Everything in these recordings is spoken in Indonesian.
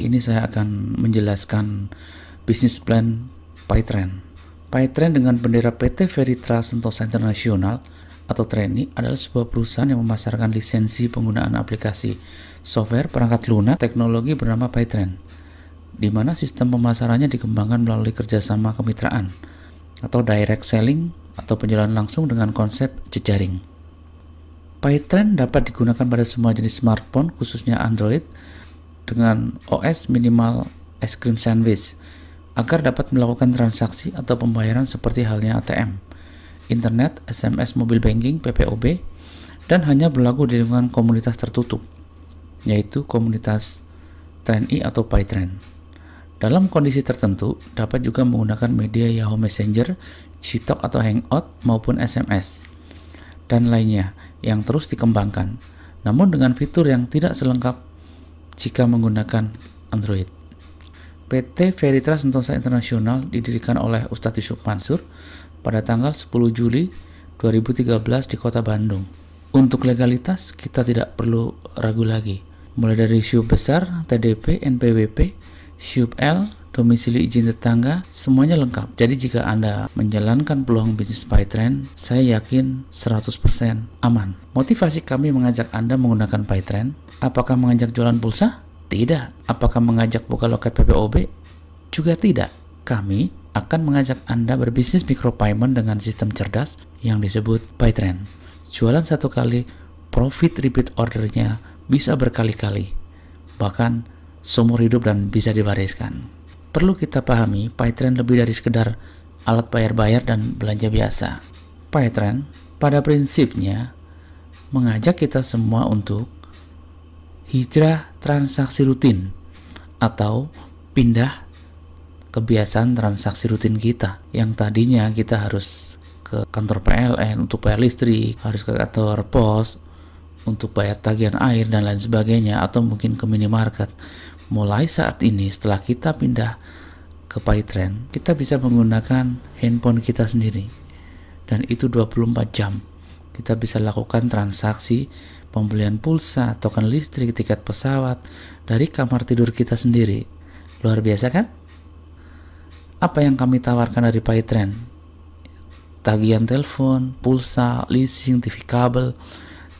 ini saya akan menjelaskan bisnis plan Paytrend. Paytrend dengan bendera PT Veritra Sentosa Internasional atau Treni adalah sebuah perusahaan yang memasarkan lisensi penggunaan aplikasi software perangkat lunak teknologi bernama Paytrend, di mana sistem pemasarannya dikembangkan melalui kerjasama kemitraan atau direct selling atau penjualan langsung dengan konsep jejaring. Paytrend dapat digunakan pada semua jenis smartphone khususnya Android, dengan OS minimal es krim sandwich agar dapat melakukan transaksi atau pembayaran seperti halnya ATM, internet, SMS mobil banking, PPOB, dan hanya berlaku di lingkungan komunitas tertutup, yaitu komunitas TrenI atau PyTren. Dalam kondisi tertentu, dapat juga menggunakan media Yahoo Messenger, Gtalk atau Hangout, maupun SMS, dan lainnya yang terus dikembangkan. Namun dengan fitur yang tidak selengkap jika menggunakan Android. PT Veritas Sentosa Internasional didirikan oleh Ustadz Yusuf Mansur pada tanggal 10 Juli 2013 di kota Bandung. Untuk legalitas, kita tidak perlu ragu lagi. Mulai dari siup besar, TDP, NPWP, siup L, domisili izin tetangga, semuanya lengkap. Jadi jika Anda menjalankan peluang bisnis Pytrend, saya yakin 100% aman. Motivasi kami mengajak Anda menggunakan Pytrend, apakah mengajak jualan pulsa? Tidak. Apakah mengajak buka loket PPOB? Juga tidak. Kami akan mengajak Anda berbisnis micropayment dengan sistem cerdas yang disebut Pytrend. Jualan satu kali, profit repeat ordernya bisa berkali-kali, bahkan seumur hidup dan bisa diwariskan. Perlu kita pahami, Paytrend lebih dari sekedar alat bayar-bayar dan belanja biasa. Paytrend pada prinsipnya mengajak kita semua untuk hijrah transaksi rutin atau pindah kebiasaan transaksi rutin kita yang tadinya kita harus ke kantor PLN untuk bayar listrik, harus ke kantor pos untuk bayar tagihan air dan lain sebagainya atau mungkin ke minimarket mulai saat ini setelah kita pindah ke Paytrend, kita bisa menggunakan handphone kita sendiri. Dan itu 24 jam. Kita bisa lakukan transaksi pembelian pulsa, token listrik, tiket pesawat dari kamar tidur kita sendiri. Luar biasa kan? Apa yang kami tawarkan dari Paytrend? Tagihan telepon, pulsa, leasing, TV kabel,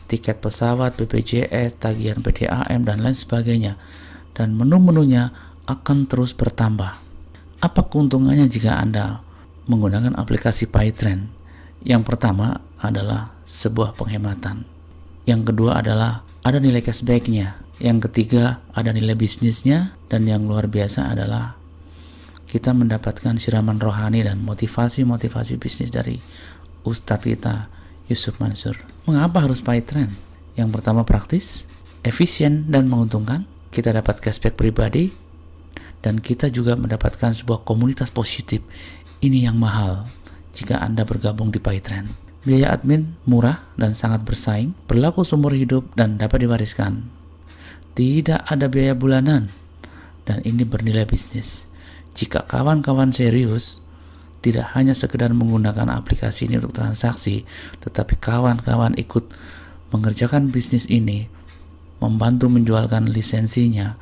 tiket pesawat, BPJS, tagihan PDAM, dan lain sebagainya dan menu-menunya akan terus bertambah. Apa keuntungannya jika Anda menggunakan aplikasi Pytrend? Yang pertama adalah sebuah penghematan. Yang kedua adalah ada nilai cashbacknya. Yang ketiga ada nilai bisnisnya. Dan yang luar biasa adalah kita mendapatkan siraman rohani dan motivasi-motivasi bisnis dari Ustadz kita Yusuf Mansur. Mengapa harus Pytrend? Yang pertama praktis, efisien, dan menguntungkan kita dapat cashback pribadi, dan kita juga mendapatkan sebuah komunitas positif. Ini yang mahal jika Anda bergabung di Paytrend. Biaya admin murah dan sangat bersaing, berlaku seumur hidup dan dapat diwariskan. Tidak ada biaya bulanan, dan ini bernilai bisnis. Jika kawan-kawan serius, tidak hanya sekedar menggunakan aplikasi ini untuk transaksi, tetapi kawan-kawan ikut mengerjakan bisnis ini membantu menjualkan lisensinya,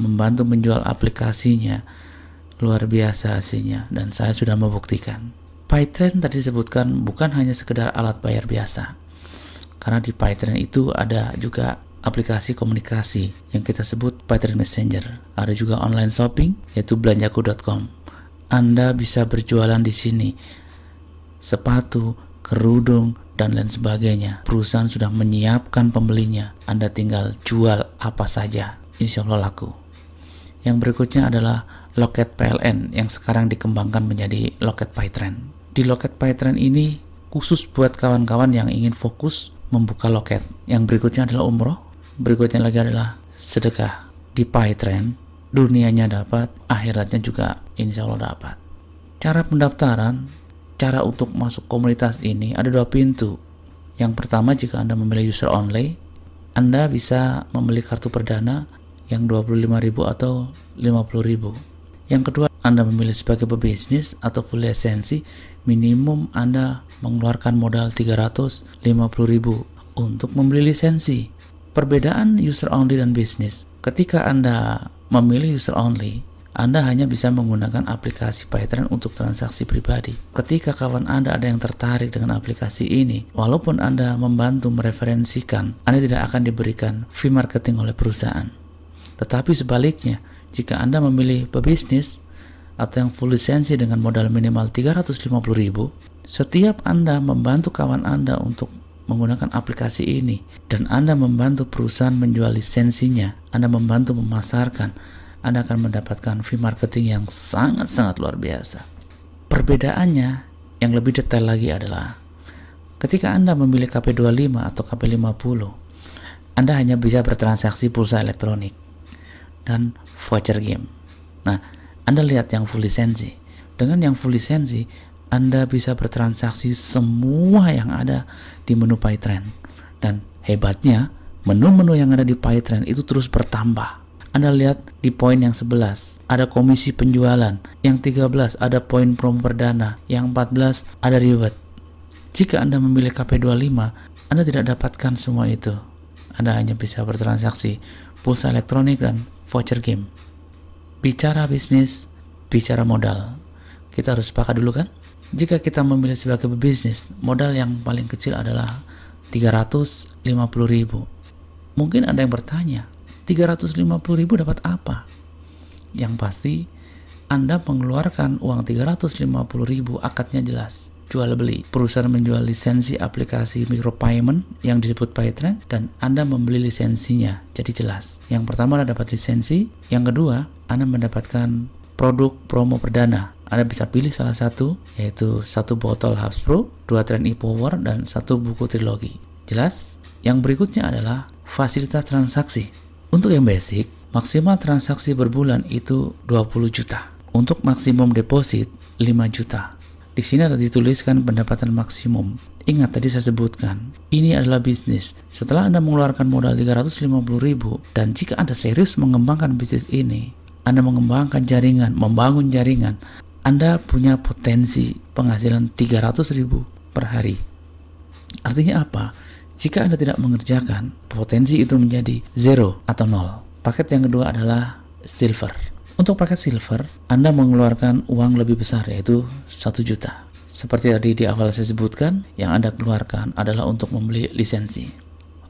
membantu menjual aplikasinya. Luar biasa hasilnya dan saya sudah membuktikan. PyTrend tadi disebutkan bukan hanya sekedar alat bayar biasa. Karena di PyTrend itu ada juga aplikasi komunikasi yang kita sebut PyTrend Messenger. Ada juga online shopping yaitu belanjaku.com. Anda bisa berjualan di sini. Sepatu, kerudung, dan lain sebagainya. Perusahaan sudah menyiapkan pembelinya. Anda tinggal jual apa saja. Insya Allah laku. Yang berikutnya adalah loket PLN yang sekarang dikembangkan menjadi loket Pytran. Di loket Pytran ini khusus buat kawan-kawan yang ingin fokus membuka loket. Yang berikutnya adalah umroh. Berikutnya lagi adalah sedekah. Di Pytran, dunianya dapat, akhiratnya juga insya Allah dapat. Cara pendaftaran cara untuk masuk komunitas ini ada dua pintu. Yang pertama jika Anda memilih user only, Anda bisa membeli kartu perdana yang 25.000 atau 50.000. Yang kedua, Anda memilih sebagai pebisnis atau full lisensi, minimum Anda mengeluarkan modal 350.000 untuk membeli lisensi. Perbedaan user only dan bisnis, ketika Anda memilih user only, anda hanya bisa menggunakan aplikasi Paytrend untuk transaksi pribadi. Ketika kawan Anda ada yang tertarik dengan aplikasi ini, walaupun Anda membantu mereferensikan, Anda tidak akan diberikan fee marketing oleh perusahaan. Tetapi sebaliknya, jika Anda memilih pebisnis atau yang full lisensi dengan modal minimal 350.000, setiap Anda membantu kawan Anda untuk menggunakan aplikasi ini dan Anda membantu perusahaan menjual lisensinya, Anda membantu memasarkan, anda akan mendapatkan fee marketing yang sangat-sangat luar biasa. Perbedaannya yang lebih detail lagi adalah ketika Anda memilih KP25 atau KP50, Anda hanya bisa bertransaksi pulsa elektronik dan voucher game. Nah, Anda lihat yang full lisensi. Dengan yang full lisensi, Anda bisa bertransaksi semua yang ada di menu Paytrend. Dan hebatnya, menu-menu yang ada di Paytrend itu terus bertambah. Anda lihat di poin yang 11 ada komisi penjualan, yang 13 ada poin promo perdana, yang 14 ada reward. Jika Anda memilih KP25, Anda tidak dapatkan semua itu. Anda hanya bisa bertransaksi pulsa elektronik dan voucher game. Bicara bisnis, bicara modal. Kita harus sepakat dulu kan? Jika kita memilih sebagai pebisnis, modal yang paling kecil adalah 350.000. Mungkin ada yang bertanya, 350 ribu dapat apa? Yang pasti Anda mengeluarkan uang 350 ribu akadnya jelas jual beli. Perusahaan menjual lisensi aplikasi micropayment yang disebut Paytrend dan Anda membeli lisensinya. Jadi jelas. Yang pertama Anda dapat lisensi, yang kedua Anda mendapatkan produk promo perdana. Anda bisa pilih salah satu, yaitu satu botol Hubs Pro, dua tren e-power, dan satu buku trilogi. Jelas? Yang berikutnya adalah fasilitas transaksi. Untuk yang basic, maksimal transaksi per bulan itu 20 juta. Untuk maksimum deposit 5 juta. Di sini ada dituliskan pendapatan maksimum. Ingat tadi saya sebutkan, ini adalah bisnis. Setelah Anda mengeluarkan modal 350.000 dan jika Anda serius mengembangkan bisnis ini, Anda mengembangkan jaringan, membangun jaringan, Anda punya potensi penghasilan 300.000 per hari. Artinya apa? Jika Anda tidak mengerjakan, potensi itu menjadi zero atau nol. Paket yang kedua adalah silver. Untuk paket silver, Anda mengeluarkan uang lebih besar yaitu 1 juta. Seperti tadi di awal saya sebutkan, yang Anda keluarkan adalah untuk membeli lisensi.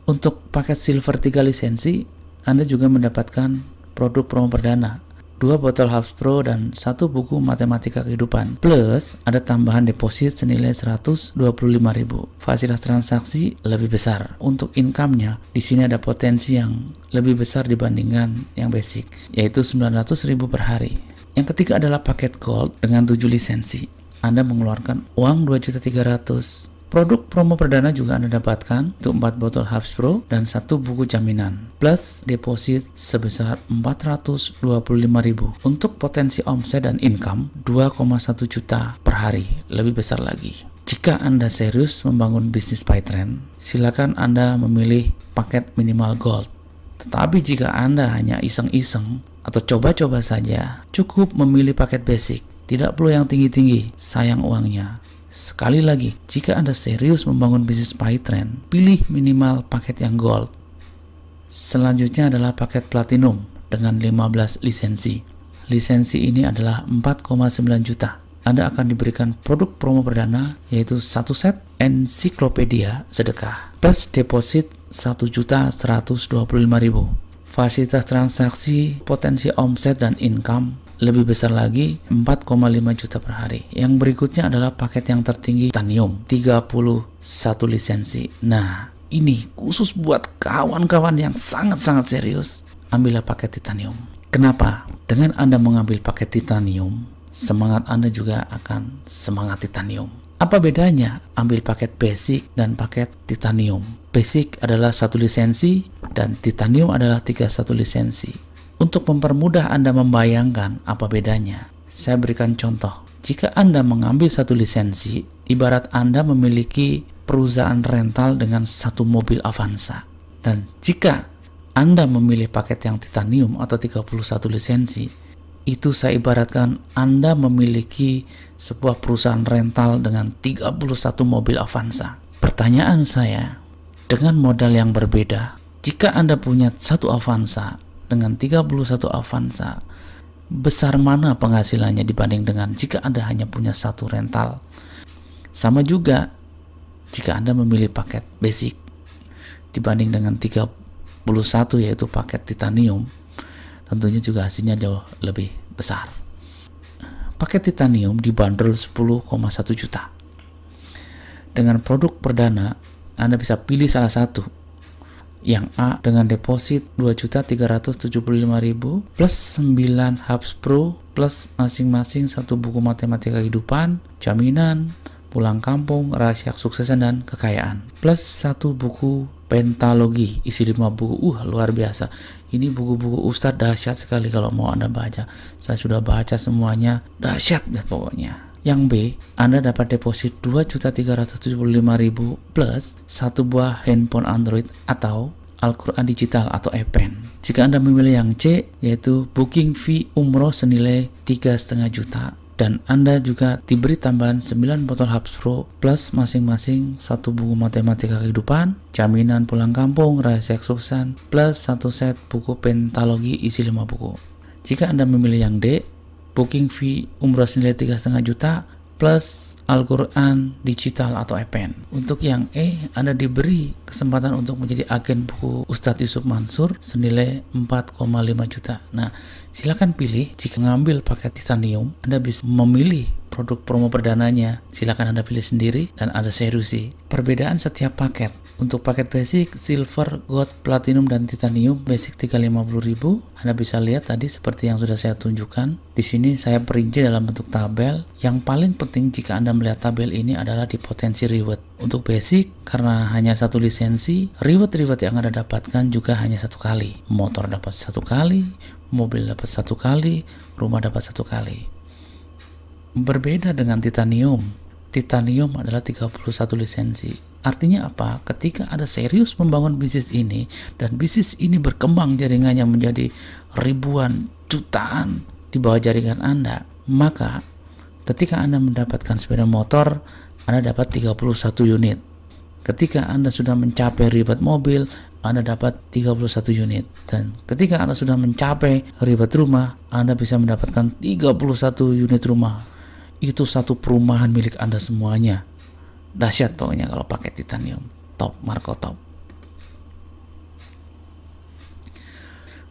Untuk paket silver 3 lisensi, Anda juga mendapatkan produk promo perdana dua botol Hubs Pro dan satu buku matematika kehidupan. Plus ada tambahan deposit senilai 125.000. Fasilitas transaksi lebih besar. Untuk income-nya di sini ada potensi yang lebih besar dibandingkan yang basic, yaitu 900.000 per hari. Yang ketiga adalah paket gold dengan 7 lisensi. Anda mengeluarkan uang 2.300 Produk promo perdana juga Anda dapatkan untuk 4 botol Hubs Pro dan satu buku jaminan plus deposit sebesar 425.000 untuk potensi omset dan income 2,1 juta per hari lebih besar lagi. Jika Anda serius membangun bisnis Pytrend, silakan Anda memilih paket minimal gold. Tetapi jika Anda hanya iseng-iseng atau coba-coba saja, cukup memilih paket basic. Tidak perlu yang tinggi-tinggi, sayang uangnya. Sekali lagi, jika Anda serius membangun bisnis Pytrend, pilih minimal paket yang gold. Selanjutnya adalah paket platinum dengan 15 lisensi. Lisensi ini adalah 4,9 juta. Anda akan diberikan produk promo perdana yaitu satu set ensiklopedia sedekah. Plus deposit 1.125.000. Fasilitas transaksi, potensi omset dan income lebih besar lagi 4,5 juta per hari. Yang berikutnya adalah paket yang tertinggi Titanium 31 lisensi. Nah, ini khusus buat kawan-kawan yang sangat-sangat serius, ambillah paket Titanium. Kenapa? Dengan Anda mengambil paket Titanium, semangat Anda juga akan semangat Titanium. Apa bedanya ambil paket basic dan paket titanium? Basic adalah satu lisensi dan titanium adalah tiga satu lisensi untuk mempermudah Anda membayangkan apa bedanya. Saya berikan contoh. Jika Anda mengambil satu lisensi, ibarat Anda memiliki perusahaan rental dengan satu mobil Avanza. Dan jika Anda memilih paket yang titanium atau 31 lisensi, itu saya ibaratkan Anda memiliki sebuah perusahaan rental dengan 31 mobil Avanza. Pertanyaan saya, dengan modal yang berbeda, jika Anda punya satu Avanza, dengan 31 Avanza, besar mana penghasilannya dibanding dengan jika Anda hanya punya satu rental. Sama juga jika Anda memilih paket basic dibanding dengan 31 yaitu paket titanium, tentunya juga hasilnya jauh lebih besar. Paket titanium dibanderol 10,1 juta. Dengan produk perdana, Anda bisa pilih salah satu yang A dengan deposit 2.375.000 plus 9 Hubs Pro plus masing-masing satu buku matematika kehidupan, jaminan, pulang kampung, rahasia kesuksesan dan kekayaan. Plus satu buku pentalogi, isi lima buku. Uh, luar biasa. Ini buku-buku Ustadz dahsyat sekali kalau mau Anda baca. Saya sudah baca semuanya, dahsyat deh pokoknya. Yang B, Anda dapat deposit 2.375.000 plus satu buah handphone Android atau Al-Quran Digital atau EPEN. Jika Anda memilih yang C, yaitu booking fee umroh senilai 3,5 juta dan Anda juga diberi tambahan 9 botol Hubs Pro plus masing-masing satu buku matematika kehidupan, jaminan pulang kampung, rahasia kesuksesan, plus satu set buku pentalogi isi 5 buku. Jika Anda memilih yang D, booking fee umroh senilai 3,5 juta plus Al-Quran digital atau EPEN. Untuk yang E, Anda diberi kesempatan untuk menjadi agen buku Ustadz Yusuf Mansur senilai 4,5 juta. Nah, silakan pilih jika ngambil paket titanium, Anda bisa memilih produk promo perdananya. Silahkan Anda pilih sendiri dan ada serusi. Perbedaan setiap paket. Untuk paket basic, silver, gold, platinum, dan titanium basic 350.000 Anda bisa lihat tadi seperti yang sudah saya tunjukkan. Di sini saya perinci dalam bentuk tabel. Yang paling penting jika Anda melihat tabel ini adalah di potensi reward. Untuk basic, karena hanya satu lisensi, reward-reward yang Anda dapatkan juga hanya satu kali. Motor dapat satu kali, mobil dapat satu kali, rumah dapat satu kali. Berbeda dengan titanium. Titanium adalah 31 lisensi. Artinya apa? Ketika ada serius membangun bisnis ini dan bisnis ini berkembang jaringannya menjadi ribuan, jutaan di bawah jaringan Anda, maka ketika Anda mendapatkan sepeda motor, Anda dapat 31 unit. Ketika Anda sudah mencapai ribet mobil, Anda dapat 31 unit. Dan ketika Anda sudah mencapai ribet rumah, Anda bisa mendapatkan 31 unit rumah itu satu perumahan milik Anda semuanya. Dahsyat pokoknya kalau pakai titanium. Top, Marco top.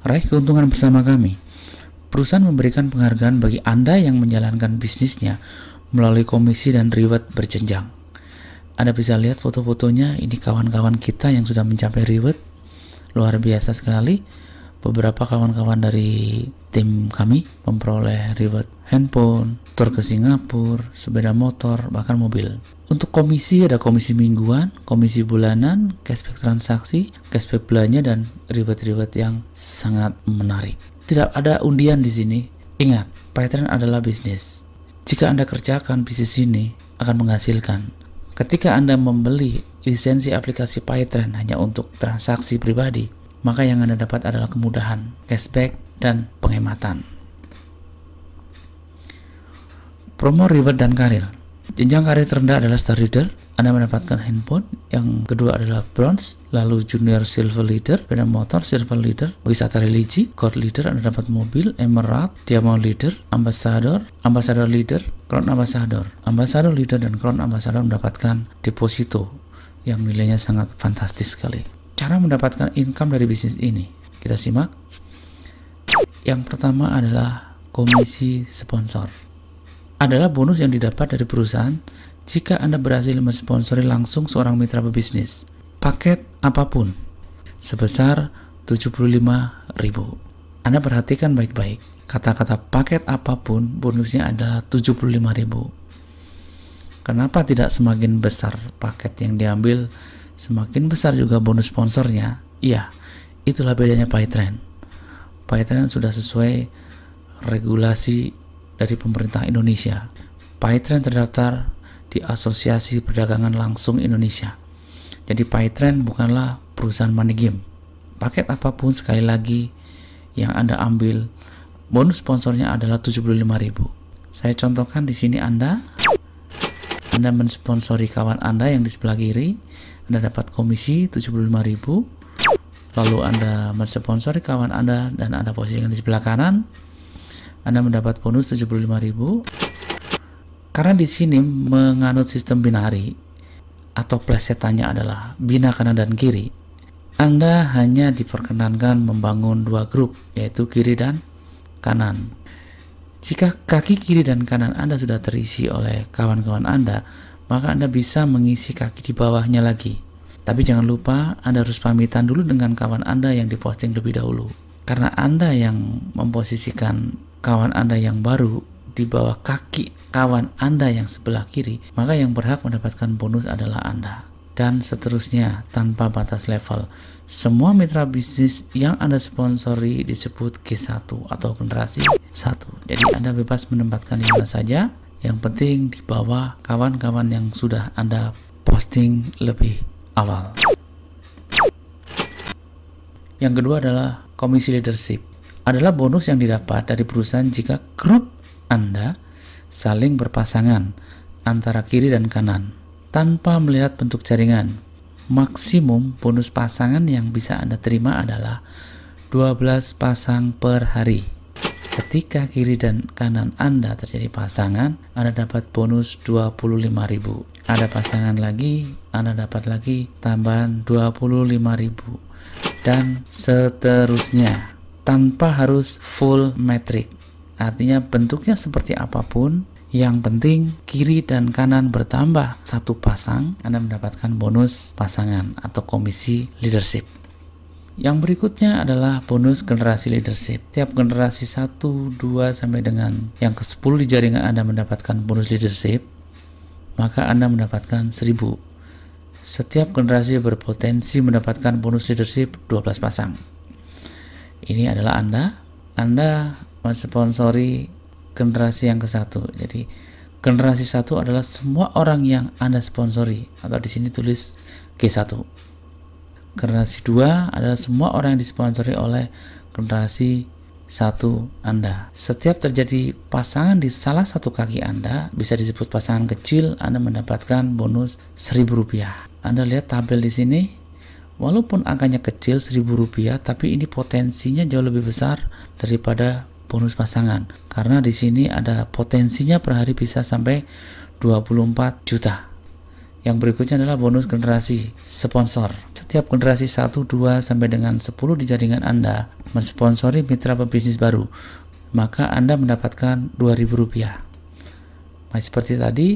Raih keuntungan bersama kami. Perusahaan memberikan penghargaan bagi Anda yang menjalankan bisnisnya melalui komisi dan reward berjenjang. Anda bisa lihat foto-fotonya, ini kawan-kawan kita yang sudah mencapai reward. Luar biasa sekali beberapa kawan-kawan dari tim kami memperoleh reward handphone, tur ke Singapura, sepeda motor, bahkan mobil. Untuk komisi ada komisi mingguan, komisi bulanan, cashback transaksi, cashback belanja dan reward-reward yang sangat menarik. Tidak ada undian di sini. Ingat, Patreon adalah bisnis. Jika Anda kerjakan bisnis ini akan menghasilkan. Ketika Anda membeli lisensi aplikasi Patreon hanya untuk transaksi pribadi, maka yang Anda dapat adalah kemudahan, cashback, dan penghematan. Promo reward dan karir. Jenjang karir terendah adalah star leader. Anda mendapatkan handphone. Yang kedua adalah bronze, lalu junior silver leader, Benda motor silver leader, wisata religi, gold leader, Anda dapat mobil, emerald, diamond leader, ambassador, ambassador leader, crown ambassador. Ambassador leader dan crown ambassador mendapatkan deposito yang nilainya sangat fantastis sekali cara mendapatkan income dari bisnis ini. Kita simak. Yang pertama adalah komisi sponsor. Adalah bonus yang didapat dari perusahaan jika Anda berhasil mensponsori langsung seorang mitra pebisnis. Paket apapun sebesar 75.000. Anda perhatikan baik-baik. Kata-kata paket apapun bonusnya adalah 75.000. Kenapa tidak semakin besar paket yang diambil semakin besar juga bonus sponsornya. Iya, itulah bedanya Paytrend. Paytrend sudah sesuai regulasi dari pemerintah Indonesia. Paytrend terdaftar di Asosiasi Perdagangan Langsung Indonesia. Jadi Paytrend bukanlah perusahaan money game. Paket apapun sekali lagi yang Anda ambil, bonus sponsornya adalah 75.000. Saya contohkan di sini Anda Anda mensponsori kawan Anda yang di sebelah kiri anda dapat komisi 75.000 lalu Anda mensponsor kawan Anda dan Anda posisikan di sebelah kanan Anda mendapat bonus 75.000 karena di sini menganut sistem binari atau plesetannya adalah bina kanan dan kiri Anda hanya diperkenankan membangun dua grup yaitu kiri dan kanan jika kaki kiri dan kanan Anda sudah terisi oleh kawan-kawan Anda, maka Anda bisa mengisi kaki di bawahnya lagi. Tapi jangan lupa, Anda harus pamitan dulu dengan kawan Anda yang diposting lebih dahulu. Karena Anda yang memposisikan kawan Anda yang baru di bawah kaki kawan Anda yang sebelah kiri, maka yang berhak mendapatkan bonus adalah Anda. Dan seterusnya, tanpa batas level. Semua mitra bisnis yang Anda sponsori disebut G1 atau generasi 1. Jadi Anda bebas menempatkan di mana saja, yang penting di bawah kawan-kawan yang sudah Anda posting lebih awal. Yang kedua adalah komisi leadership. Adalah bonus yang didapat dari perusahaan jika grup Anda saling berpasangan antara kiri dan kanan tanpa melihat bentuk jaringan. Maksimum bonus pasangan yang bisa Anda terima adalah 12 pasang per hari. Ketika kiri dan kanan Anda terjadi pasangan, Anda dapat bonus 25.000. Ada pasangan lagi, Anda dapat lagi tambahan 25.000 dan seterusnya tanpa harus full metric. Artinya bentuknya seperti apapun, yang penting kiri dan kanan bertambah satu pasang, Anda mendapatkan bonus pasangan atau komisi leadership. Yang berikutnya adalah bonus generasi leadership. Tiap generasi 1, 2, sampai dengan yang ke-10 di jaringan Anda mendapatkan bonus leadership, maka Anda mendapatkan 1000. Setiap generasi berpotensi mendapatkan bonus leadership 12 pasang. Ini adalah Anda. Anda mensponsori generasi yang ke-1. Jadi generasi 1 adalah semua orang yang Anda sponsori atau di sini tulis G1 generasi 2 adalah semua orang yang disponsori oleh generasi satu Anda. Setiap terjadi pasangan di salah satu kaki Anda, bisa disebut pasangan kecil, Anda mendapatkan bonus seribu rupiah. Anda lihat tabel di sini, walaupun angkanya kecil seribu rupiah, tapi ini potensinya jauh lebih besar daripada bonus pasangan. Karena di sini ada potensinya per hari bisa sampai 24 juta. Yang berikutnya adalah bonus generasi sponsor. Setiap generasi 1, 2, sampai dengan 10 di jaringan Anda mensponsori mitra pebisnis baru, maka Anda mendapatkan Rp2.000. Masih nah, seperti tadi,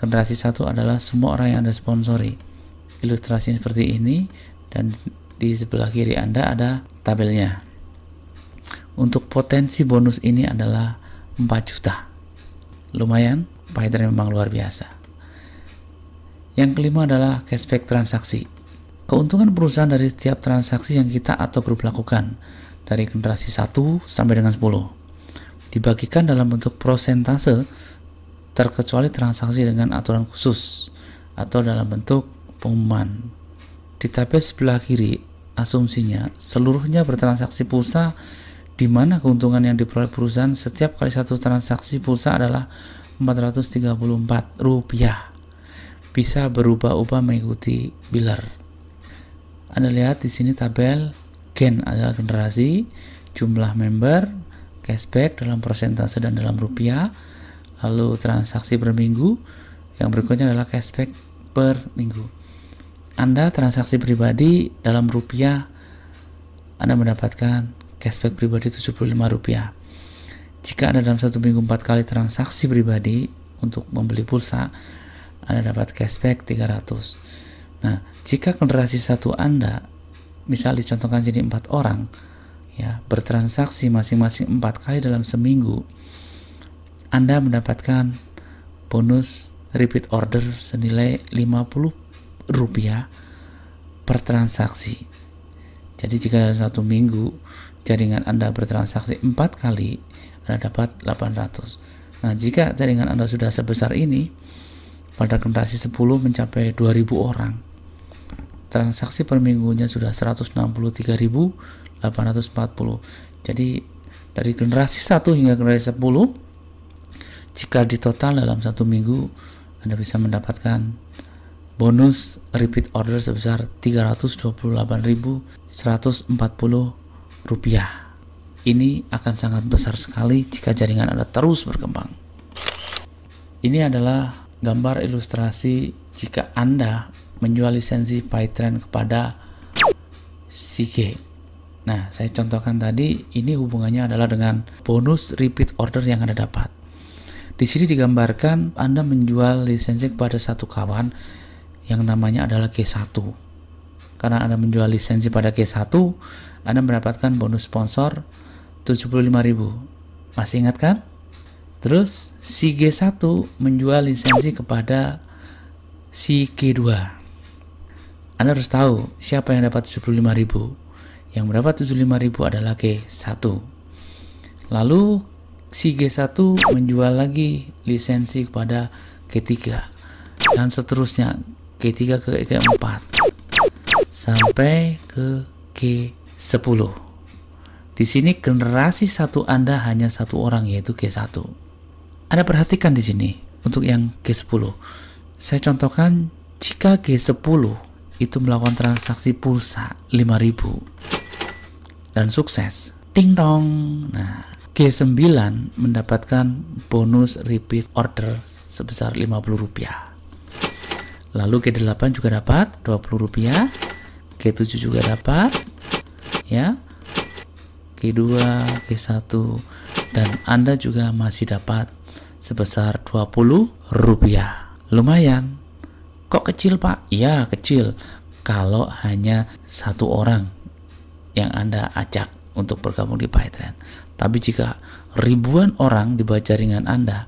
generasi 1 adalah semua orang yang Anda sponsori. Ilustrasinya seperti ini, dan di sebelah kiri Anda ada tabelnya. Untuk potensi bonus ini adalah 4 juta. Lumayan, Python memang luar biasa. Yang kelima adalah cashback transaksi. Keuntungan perusahaan dari setiap transaksi yang kita atau grup lakukan dari generasi 1 sampai dengan 10 dibagikan dalam bentuk prosentase terkecuali transaksi dengan aturan khusus atau dalam bentuk pengumuman. Di tabel sebelah kiri, asumsinya seluruhnya bertransaksi pulsa di mana keuntungan yang diperoleh perusahaan setiap kali satu transaksi pulsa adalah 434 rupiah bisa berubah-ubah mengikuti bilar. Anda lihat di sini tabel gen adalah generasi, jumlah member, cashback dalam persentase dan dalam rupiah, lalu transaksi per minggu, yang berikutnya adalah cashback per minggu. Anda transaksi pribadi dalam rupiah, Anda mendapatkan cashback pribadi 75 rupiah. Jika Anda dalam satu minggu empat kali transaksi pribadi untuk membeli pulsa, anda dapat cashback 300. Nah, jika generasi satu Anda misal dicontohkan jadi empat orang ya bertransaksi masing-masing empat kali dalam seminggu Anda mendapatkan bonus repeat order senilai 50 rupiah per transaksi jadi jika dalam satu minggu jaringan Anda bertransaksi empat kali, Anda dapat 800. Nah, jika jaringan Anda sudah sebesar ini, pada generasi 10 mencapai 2000 orang. Transaksi per minggunya sudah 163.840. Jadi dari generasi 1 hingga generasi 10 jika di total dalam satu minggu Anda bisa mendapatkan bonus repeat order sebesar 328.140 rupiah. Ini akan sangat besar sekali jika jaringan Anda terus berkembang. Ini adalah gambar ilustrasi jika Anda menjual lisensi Python kepada CG. Nah, saya contohkan tadi ini hubungannya adalah dengan bonus repeat order yang Anda dapat. Di sini digambarkan Anda menjual lisensi kepada satu kawan yang namanya adalah G1. Karena Anda menjual lisensi pada G1, Anda mendapatkan bonus sponsor 75.000. Masih ingat kan? Terus si G1 menjual lisensi kepada si G2. Anda harus tahu siapa yang dapat 75.000. Yang mendapat 75.000 adalah G1. Lalu si G1 menjual lagi lisensi kepada G3 dan seterusnya G3 ke G4 sampai ke G10. Di sini generasi satu Anda hanya satu orang yaitu G1. Anda perhatikan di sini untuk yang G10. Saya contohkan jika G10 itu melakukan transaksi pulsa 5000 dan sukses. Ting dong. Nah, G9 mendapatkan bonus repeat order sebesar Rp50. Lalu G8 juga dapat Rp20, G7 juga dapat ya. G2, G1 dan Anda juga masih dapat sebesar 20 rupiah. Lumayan. Kok kecil pak? Ya kecil. Kalau hanya satu orang yang Anda ajak untuk bergabung di Patreon. Tapi jika ribuan orang di bawah jaringan Anda,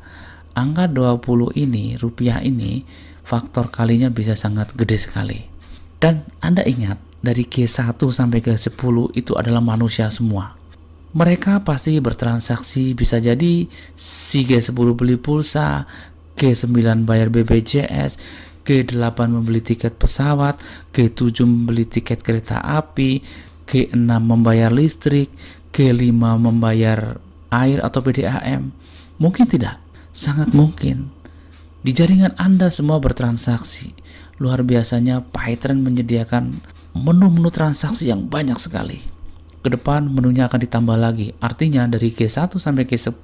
angka 20 ini, rupiah ini, faktor kalinya bisa sangat gede sekali. Dan Anda ingat, dari G1 sampai ke 10 itu adalah manusia semua mereka pasti bertransaksi bisa jadi si G10 beli pulsa, G9 bayar BBJS, G8 membeli tiket pesawat, G7 membeli tiket kereta api, G6 membayar listrik, G5 membayar air atau PDAM. Mungkin tidak, sangat mungkin. Di jaringan Anda semua bertransaksi. Luar biasanya Python menyediakan menu-menu transaksi yang banyak sekali ke depan menunya akan ditambah lagi. Artinya dari G1 sampai G10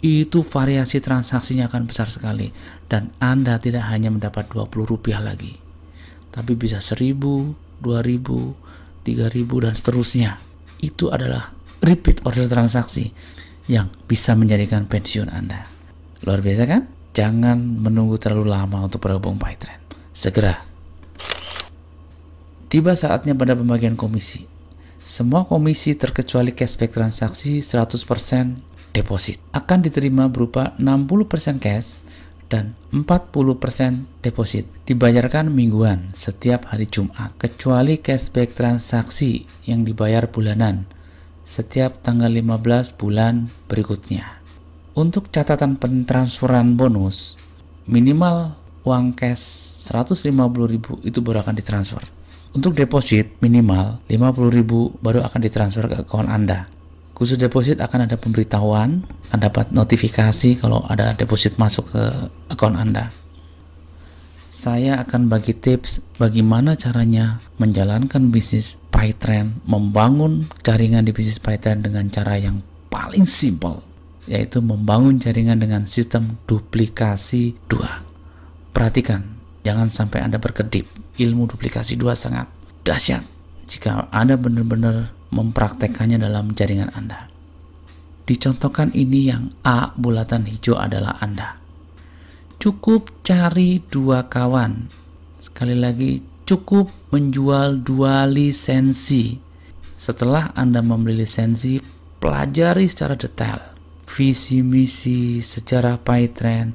itu variasi transaksinya akan besar sekali dan Anda tidak hanya mendapat 20 rupiah lagi. Tapi bisa 1000, 2000, 3000 dan seterusnya. Itu adalah repeat order transaksi yang bisa menjadikan pensiun Anda. Luar biasa kan? Jangan menunggu terlalu lama untuk bergabung Pytrend. Segera Tiba saatnya pada pembagian komisi. Semua komisi terkecuali cashback transaksi 100% deposit akan diterima berupa 60% cash dan 40% deposit dibayarkan mingguan setiap hari Jumat kecuali cashback transaksi yang dibayar bulanan setiap tanggal 15 bulan berikutnya. Untuk catatan pentransferan bonus, minimal uang cash 150.000 itu baru akan ditransfer. Untuk deposit minimal 50.000 baru akan ditransfer ke akun Anda. Khusus deposit akan ada pemberitahuan, akan dapat notifikasi kalau ada deposit masuk ke akun Anda. Saya akan bagi tips bagaimana caranya menjalankan bisnis Pytrend, membangun jaringan di bisnis Pytrend dengan cara yang paling simple, yaitu membangun jaringan dengan sistem duplikasi dua. Perhatikan, Jangan sampai Anda berkedip. Ilmu duplikasi dua sangat dahsyat jika Anda benar-benar mempraktekannya dalam jaringan Anda. Dicontohkan ini yang A bulatan hijau adalah Anda. Cukup cari dua kawan. Sekali lagi, cukup menjual dua lisensi. Setelah Anda membeli lisensi, pelajari secara detail visi misi, sejarah Python,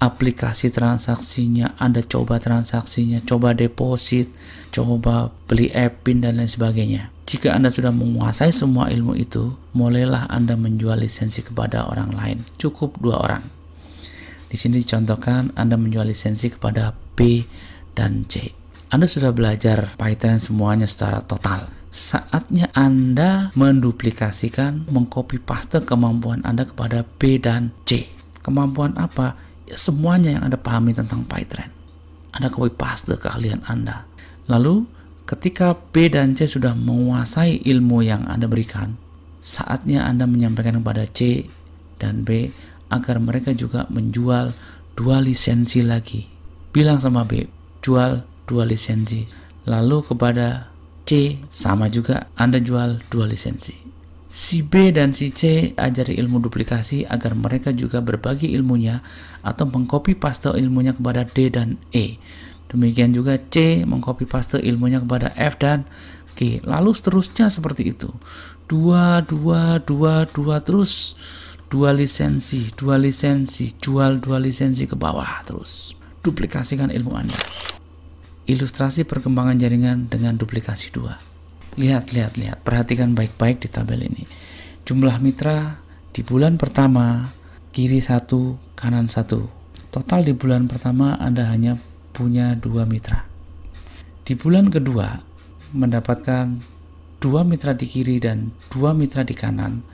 aplikasi transaksinya, Anda coba transaksinya, coba deposit, coba beli e-pin dan lain sebagainya. Jika Anda sudah menguasai semua ilmu itu, mulailah Anda menjual lisensi kepada orang lain. Cukup dua orang. Di sini dicontohkan Anda menjual lisensi kepada B dan C. Anda sudah belajar Python semuanya secara total. Saatnya Anda menduplikasikan, mengcopy paste kemampuan Anda kepada B dan C. Kemampuan apa? ya semuanya yang Anda pahami tentang Python. Anda copy paste keahlian Anda. Lalu, ketika B dan C sudah menguasai ilmu yang Anda berikan, saatnya Anda menyampaikan kepada C dan B agar mereka juga menjual dua lisensi lagi. Bilang sama B, jual dua lisensi. Lalu kepada C, sama juga Anda jual dua lisensi. Si B dan si C ajari ilmu duplikasi agar mereka juga berbagi ilmunya atau mengcopy paste ilmunya kepada D dan E. Demikian juga C mengcopy paste ilmunya kepada F dan G. Lalu seterusnya seperti itu. Dua, dua, dua, dua terus. Dua lisensi, dua lisensi, jual dua lisensi ke bawah terus. Duplikasikan ilmu Anda. Ilustrasi perkembangan jaringan dengan duplikasi dua. Lihat, lihat, lihat. Perhatikan baik-baik di tabel ini. Jumlah mitra di bulan pertama kiri satu, kanan satu. Total di bulan pertama Anda hanya punya dua mitra. Di bulan kedua mendapatkan dua mitra di kiri dan dua mitra di kanan.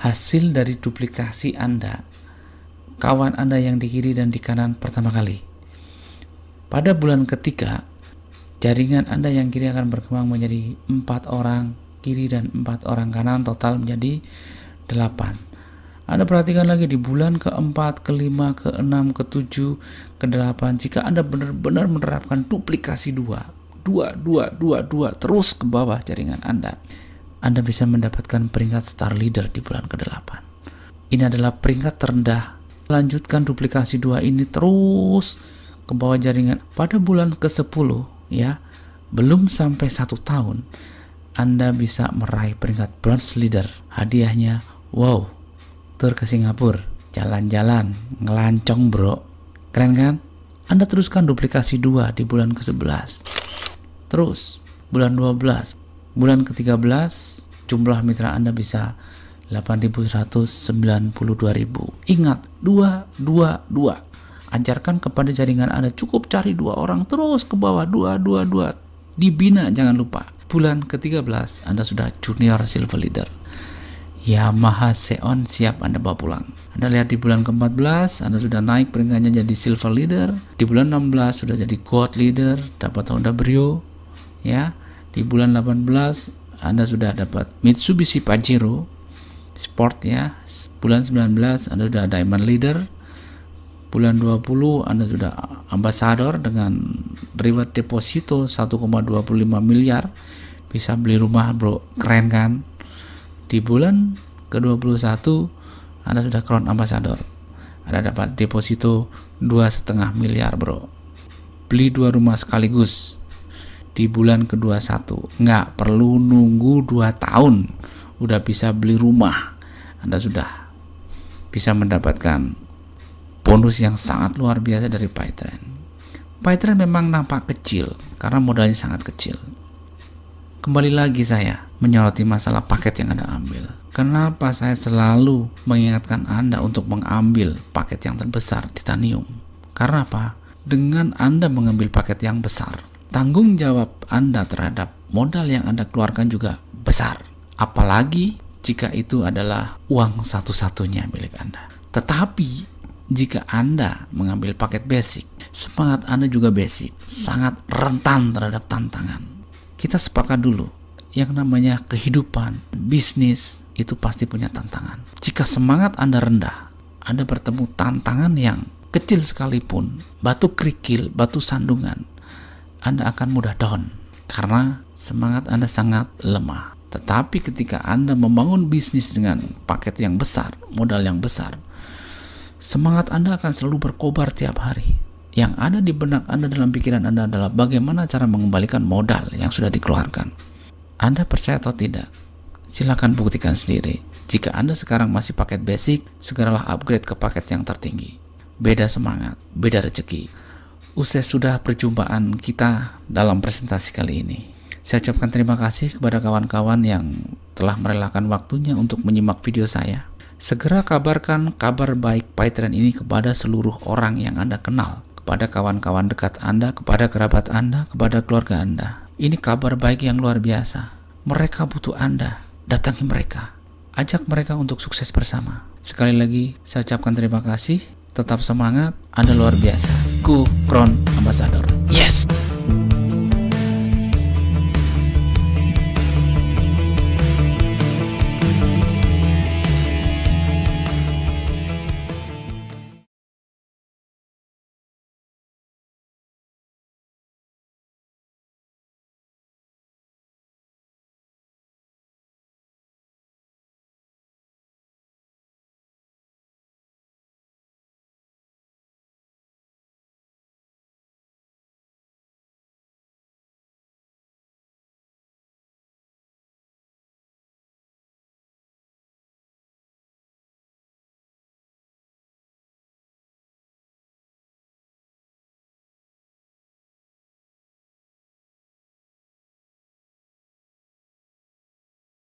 Hasil dari duplikasi Anda kawan Anda yang di kiri dan di kanan pertama kali. Pada bulan ketiga, Jaringan Anda yang kiri akan berkembang menjadi empat orang kiri dan empat orang kanan total menjadi delapan. Anda perhatikan lagi di bulan keempat, kelima, keenam, ketujuh, kedelapan. Jika Anda benar-benar menerapkan duplikasi dua, dua, dua, dua, dua terus ke bawah jaringan Anda, Anda bisa mendapatkan peringkat star leader di bulan kedelapan. Ini adalah peringkat terendah. Lanjutkan duplikasi dua ini terus ke bawah jaringan. Pada bulan ke-10, ya belum sampai satu tahun Anda bisa meraih peringkat bronze leader hadiahnya wow tur ke Singapura jalan-jalan ngelancong bro keren kan Anda teruskan duplikasi 2 di bulan ke-11 terus bulan 12 bulan ke-13 jumlah mitra Anda bisa 8.192.000 ingat 222 Ajarkan kepada jaringan Anda cukup cari dua orang terus ke bawah dua dua dua dibina jangan lupa bulan ke-13 Anda sudah junior silver leader Yamaha Seon siap Anda bawa pulang. Anda lihat di bulan ke-14 Anda sudah naik peringkatnya jadi silver leader, di bulan 16 sudah jadi gold leader, dapat Honda Brio ya. Di bulan 18 Anda sudah dapat Mitsubishi Pajero Sport ya. Bulan 19 Anda sudah diamond leader, bulan 20 Anda sudah ambasador dengan reward deposito 1,25 miliar bisa beli rumah bro keren kan di bulan ke-21 Anda sudah crown ambasador Anda dapat deposito 2,5 miliar bro beli dua rumah sekaligus di bulan ke-21 nggak perlu nunggu 2 tahun udah bisa beli rumah Anda sudah bisa mendapatkan bonus yang sangat luar biasa dari Python. Python memang nampak kecil karena modalnya sangat kecil. Kembali lagi saya menyoroti masalah paket yang Anda ambil. Kenapa saya selalu mengingatkan Anda untuk mengambil paket yang terbesar, titanium? Karena apa? Dengan Anda mengambil paket yang besar, tanggung jawab Anda terhadap modal yang Anda keluarkan juga besar. Apalagi jika itu adalah uang satu-satunya milik Anda. Tetapi jika Anda mengambil paket basic, semangat Anda juga basic, sangat rentan terhadap tantangan. Kita sepakat dulu, yang namanya kehidupan, bisnis, itu pasti punya tantangan. Jika semangat Anda rendah, Anda bertemu tantangan yang kecil sekalipun, batu kerikil, batu sandungan, Anda akan mudah down karena semangat Anda sangat lemah. Tetapi ketika Anda membangun bisnis dengan paket yang besar, modal yang besar, semangat Anda akan selalu berkobar tiap hari. Yang ada di benak Anda dalam pikiran Anda adalah bagaimana cara mengembalikan modal yang sudah dikeluarkan. Anda percaya atau tidak? Silakan buktikan sendiri. Jika Anda sekarang masih paket basic, segeralah upgrade ke paket yang tertinggi. Beda semangat, beda rezeki. Usai sudah perjumpaan kita dalam presentasi kali ini. Saya ucapkan terima kasih kepada kawan-kawan yang telah merelakan waktunya untuk menyimak video saya. Segera kabarkan kabar baik Patreon ini kepada seluruh orang yang Anda kenal, kepada kawan-kawan dekat Anda, kepada kerabat Anda, kepada keluarga Anda. Ini kabar baik yang luar biasa. Mereka butuh Anda. Datangi mereka. Ajak mereka untuk sukses bersama. Sekali lagi, saya ucapkan terima kasih. Tetap semangat, Anda luar biasa. Ku Kron Ambassador. Yes!